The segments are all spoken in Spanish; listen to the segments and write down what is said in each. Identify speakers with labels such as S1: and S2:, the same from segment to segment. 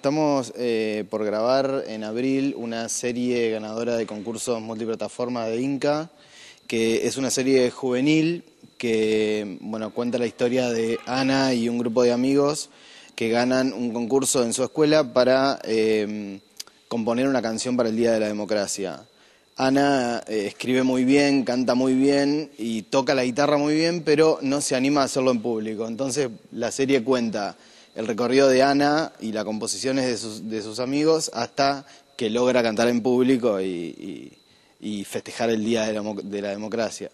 S1: Estamos eh, por grabar en abril una serie ganadora de concursos multiplataforma de Inca, que es una serie juvenil que bueno, cuenta la historia de Ana y un grupo de amigos que ganan un concurso en su escuela para em, componer una canción para el Día de la Democracia. Ana eh, escribe muy bien, canta muy bien y toca la guitarra muy bien, pero no se anima a hacerlo en público. Entonces la serie cuenta el recorrido de Ana y las composiciones de sus, de sus amigos hasta que logra cantar en público y, y, festejar el Día de la, de la, Democracia.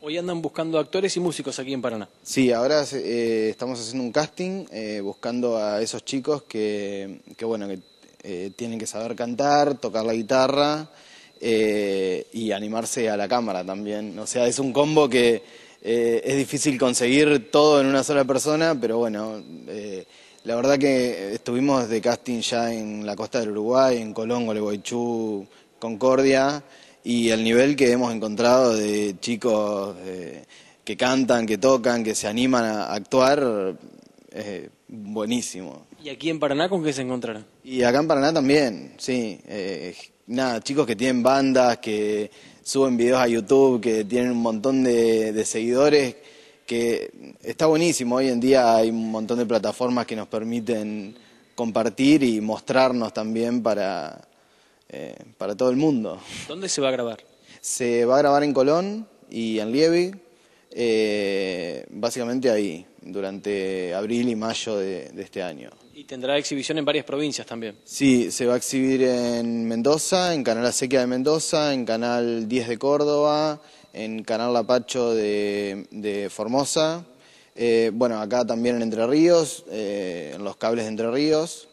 S1: Hoy andan buscando actores y músicos aquí en Paraná. Sí, ahora eh, estamos haciendo un casting eh, buscando a esos chicos que, que bueno, que eh, tienen que saber cantar, tocar la guitarra y animarse a la cámara también. O sea, es un combo que eh, es difícil conseguir todo en una sola persona, pero bueno, eh, la verdad que estuvimos de casting ya en la costa del Uruguay, en Colón, Gualeguaychú, Concordia, y el nivel que hemos encontrado de chicos eh, que cantan, que tocan, que se animan a actuar, es buenísimo. ¿Y aquí en Paraná con qué se encontrará? Y acá en Paraná también, sí. Eh, nada, chicos que tienen bandas, que suben videos a YouTube, que tienen un montón de, seguidores, que está buenísimo. Hoy en día hay un montón de plataformas que nos permiten compartir y mostrarnos también para, eh, para todo el mundo. ¿Dónde se va a grabar? Se va a grabar en Colón y en Lievi, eh, básicamente ahí, durante abril y mayo de este año y tendrá exhibición en varias provincias también. Sí, se va a exhibir en Mendoza, en Canal Acequia de Mendoza, en Canal 10 de Córdoba, en Canal Lapacho de, de Formosa, eh, bueno, acá también en Entre Ríos, eh, en los cables de Entre Ríos.